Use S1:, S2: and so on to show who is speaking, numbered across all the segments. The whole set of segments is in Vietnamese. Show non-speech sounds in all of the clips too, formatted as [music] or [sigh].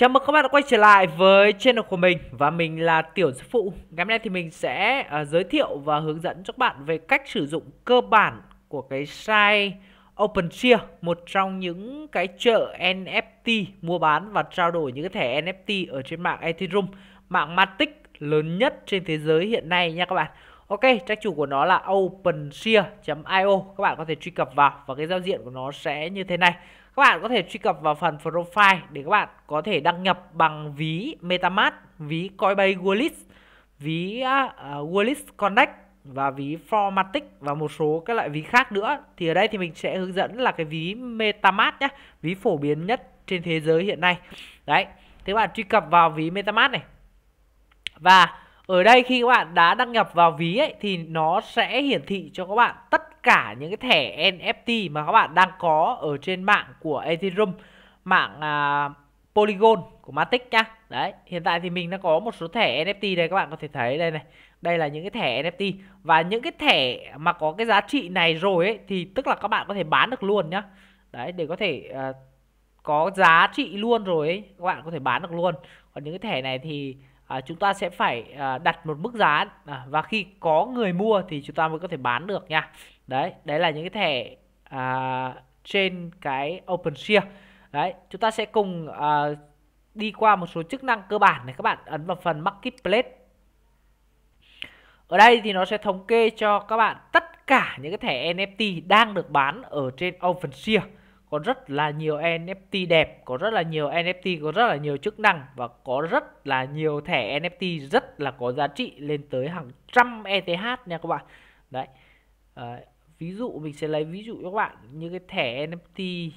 S1: Chào mừng các bạn đã quay trở lại với channel của mình và mình là Tiểu Sư Phụ. Ngày hôm nay thì mình sẽ uh, giới thiệu và hướng dẫn cho các bạn về cách sử dụng cơ bản của cái site OpenShare, một trong những cái chợ NFT mua bán và trao đổi những cái thẻ NFT ở trên mạng Ethereum, mạng Matic lớn nhất trên thế giới hiện nay nha các bạn. Ok, trang chủ của nó là openshare.io Các bạn có thể truy cập vào và cái giao diện của nó sẽ như thế này các bạn có thể truy cập vào phần profile để các bạn có thể đăng nhập bằng ví MetaMask, ví Coinbase Wallet, ví uh, Wallet Connect và ví Formatic và một số các loại ví khác nữa. Thì ở đây thì mình sẽ hướng dẫn là cái ví MetaMask nhé, ví phổ biến nhất trên thế giới hiện nay. Đấy, thế các bạn truy cập vào ví MetaMask này. Và ở đây khi các bạn đã đăng nhập vào ví ấy, thì nó sẽ hiển thị cho các bạn tất cả những cái thẻ NFT mà các bạn đang có ở trên mạng của Ethereum mạng à, Polygon của Matic nhá đấy hiện tại thì mình đã có một số thẻ NFT đây các bạn có thể thấy đây này đây là những cái thẻ NFT và những cái thẻ mà có cái giá trị này rồi ấy thì tức là các bạn có thể bán được luôn nhá đấy để có thể uh, có giá trị luôn rồi ấy các bạn có thể bán được luôn còn những cái thẻ này thì à, chúng ta sẽ phải à, đặt một mức giá à, và khi có người mua thì chúng ta mới có thể bán được nha đấy đấy là những cái thẻ à, trên cái OpenShare đấy chúng ta sẽ cùng à, đi qua một số chức năng cơ bản này các bạn ấn vào phần marketplace ở đây thì nó sẽ thống kê cho các bạn tất cả những cái thẻ NFT đang được bán ở trên OpenSea có rất là nhiều NFT đẹp, có rất là nhiều NFT, có rất là nhiều chức năng và có rất là nhiều thẻ NFT rất là có giá trị lên tới hàng trăm ETH nha các bạn. Đấy. À, ví dụ mình sẽ lấy ví dụ cho các bạn như cái thẻ NFT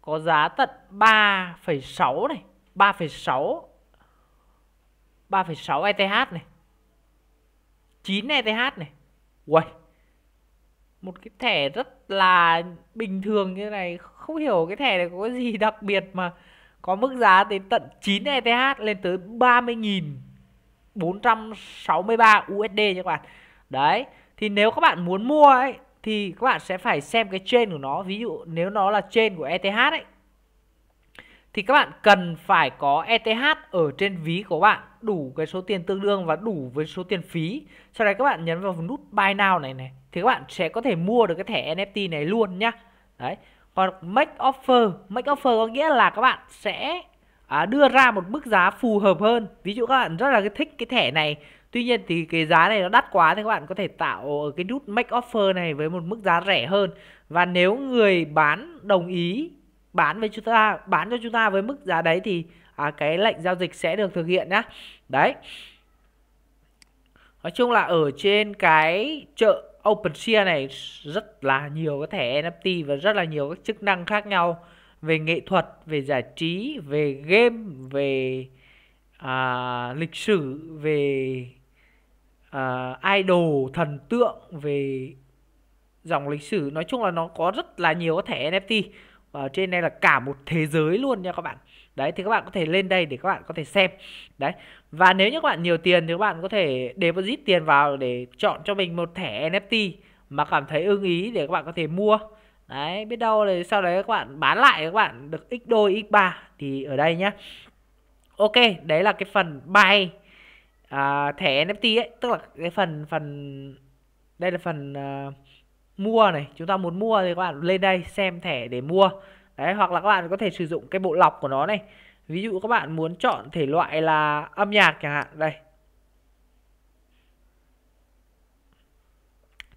S1: có giá tận 3,6 này, 3,6 3,6 ETH này. 9 ETH này. Uầy. Wow một cái thẻ rất là bình thường như này không hiểu cái thẻ này có cái gì đặc biệt mà có mức giá tới tận 9 ETH lên tới 30.463 USD nha các bạn đấy thì nếu các bạn muốn mua ấy thì các bạn sẽ phải xem cái trên của nó ví dụ nếu nó là trên của ETH ấy thì các bạn cần phải có ETH ở trên ví của bạn đủ cái số tiền tương đương và đủ với số tiền phí sau đấy các bạn nhấn vào nút buy now này này thì các bạn sẽ có thể mua được cái thẻ NFT này luôn nhá đấy còn make offer make offer có nghĩa là các bạn sẽ à, đưa ra một mức giá phù hợp hơn ví dụ các bạn rất là thích cái thẻ này tuy nhiên thì cái giá này nó đắt quá thì các bạn có thể tạo cái nút make offer này với một mức giá rẻ hơn và nếu người bán đồng ý bán với chúng ta bán cho chúng ta với mức giá đấy thì à, cái lệnh giao dịch sẽ được thực hiện nhá đấy nói chung là ở trên cái chợ OpenSea này rất là nhiều cái thẻ NFT và rất là nhiều các chức năng khác nhau về nghệ thuật, về giải trí, về game, về à, lịch sử, về à, idol, thần tượng, về dòng lịch sử. Nói chung là nó có rất là nhiều cái thẻ NFT và ờ, trên đây là cả một thế giới luôn nha các bạn đấy thì các bạn có thể lên đây để các bạn có thể xem đấy và nếu như các bạn nhiều tiền thì các bạn có thể deposit tiền vào để chọn cho mình một thẻ NFT mà cảm thấy ưng ý để các bạn có thể mua đấy biết đâu là sau đấy các bạn bán lại các bạn được x đôi x 3 thì ở đây nhá ok đấy là cái phần buy à, thẻ NFT ấy tức là cái phần phần đây là phần uh, mua này chúng ta muốn mua thì các bạn lên đây xem thẻ để mua đấy hoặc là các bạn có thể sử dụng cái bộ lọc của nó này ví dụ các bạn muốn chọn thể loại là âm nhạc chẳng hạn đây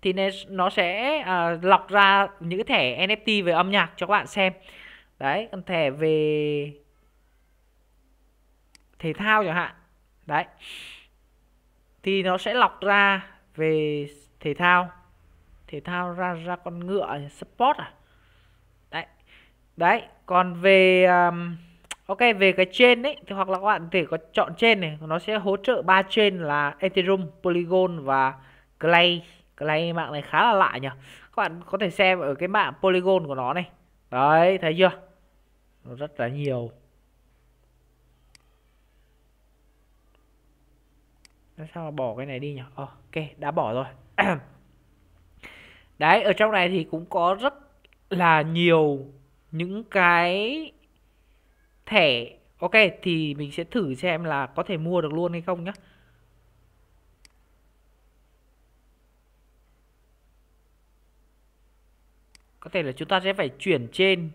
S1: thì nó sẽ à, lọc ra những cái thẻ NFT về âm nhạc cho các bạn xem đấy còn thẻ về thể thao chẳng hạn đấy thì nó sẽ lọc ra về thể thao thể thao ra ra con ngựa sport à đấy đấy còn về um, ok về cái trên đấy thì hoặc là các bạn có thể có chọn trên này nó sẽ hỗ trợ ba trên là ethereum polygon và clay clay mạng này khá là lạ nhỉ các bạn có thể xem ở cái mạng polygon của nó này đấy thấy chưa nó rất là nhiều sao mà bỏ cái này đi nhỉ ờ, ok đã bỏ rồi [clears throat] đấy ở trong này thì cũng có rất là nhiều những cái thẻ ok thì mình sẽ thử xem là có thể mua được luôn hay không nhé có thể là chúng ta sẽ phải chuyển trên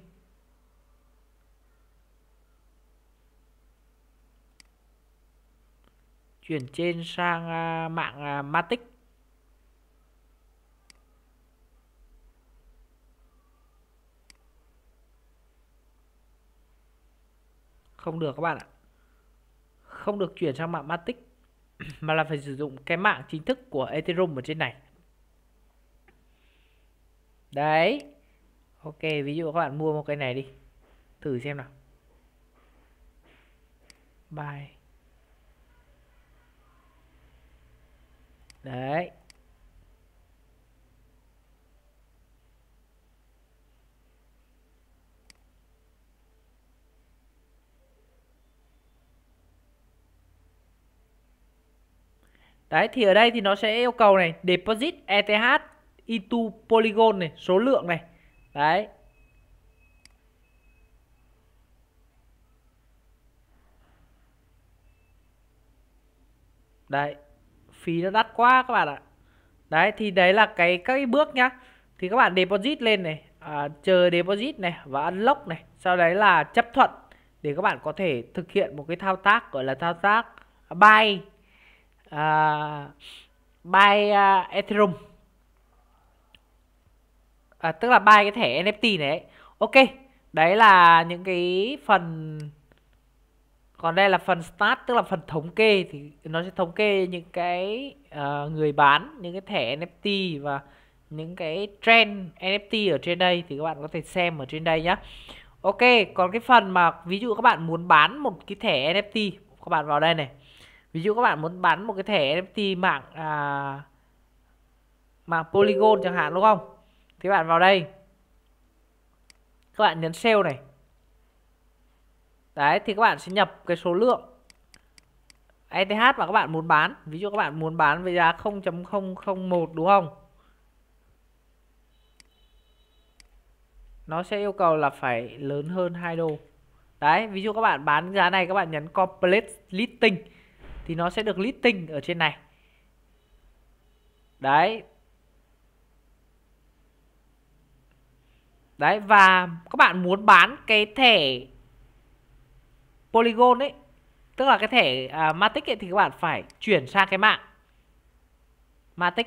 S1: chuyển trên sang uh, mạng uh, Matic không được các bạn ạ không được chuyển sang mạng Matic [clears throat] mà là phải sử dụng cái mạng chính thức của Ethereum ở trên này đấy ok ví dụ các bạn mua một cái này đi thử xem nào bài đấy Đấy thì ở đây thì nó sẽ yêu cầu này deposit ETH into polygon này, số lượng này. Đấy. Đấy. Phí nó đắt quá các bạn ạ. Đấy thì đấy là cái các cái bước nhá. Thì các bạn deposit lên này, à, chờ deposit này và unlock này, sau đấy là chấp thuận để các bạn có thể thực hiện một cái thao tác gọi là thao tác buy uh, buy uh, Ethereum à, tức là buy cái thẻ NFT này Ok, đấy là những cái phần còn đây là phần start tức là phần thống kê thì nó sẽ thống kê những cái uh, người bán những cái thẻ NFT và những cái trend NFT ở trên đây thì các bạn có thể xem ở trên đây nhá. Ok, còn cái phần mà ví dụ các bạn muốn bán một cái thẻ NFT các bạn vào đây này ví dụ các bạn muốn bán một cái thẻ NFT mạng à, mạng Polygon chẳng hạn đúng không thì bạn vào đây các bạn nhấn sale này đấy thì các bạn sẽ nhập cái số lượng ETH mà các bạn muốn bán ví dụ các bạn muốn bán với giá 0.001 đúng không nó sẽ yêu cầu là phải lớn hơn 2 đô đấy ví dụ các bạn bán giá này các bạn nhấn complete listing thì nó sẽ được listing ở trên này đấy đấy và các bạn muốn bán cái thẻ polygon ấy tức là cái thẻ à, matic ấy, thì các bạn phải chuyển sang cái mạng matic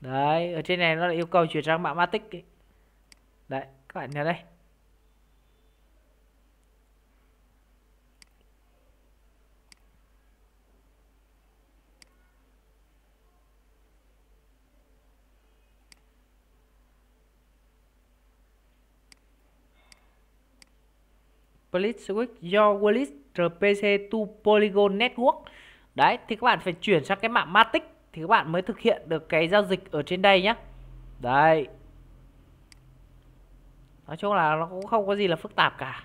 S1: đấy ở trên này nó lại yêu cầu chuyển sang mạng matic ấy. đấy các bạn nhớ đây Blitzwig do Wallis RPC to Polygon Network đấy thì các bạn phải chuyển sang cái mạng Matic thì các bạn mới thực hiện được cái giao dịch ở trên đây nhé đây nói chung là nó cũng không có gì là phức tạp cả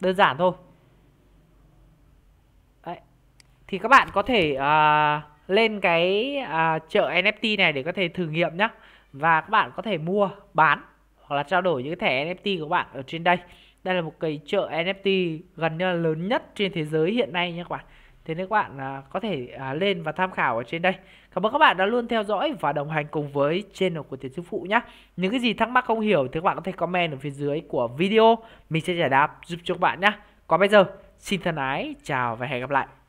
S1: đơn giản thôi đấy. thì các bạn có thể uh, lên cái uh, chợ NFT này để có thể thử nghiệm nhé và các bạn có thể mua bán hoặc là trao đổi những thẻ NFT của bạn ở trên đây đây là một cái chợ NFT gần như là lớn nhất trên thế giới hiện nay nha các bạn thế nên các bạn à, có thể à, lên và tham khảo ở trên đây cảm ơn các bạn đã luôn theo dõi và đồng hành cùng với channel của tiến sư phụ nhé những cái gì thắc mắc không hiểu thì các bạn có thể comment ở phía dưới của video mình sẽ giải đáp giúp cho các bạn nhé còn bây giờ xin thân ái chào và hẹn gặp lại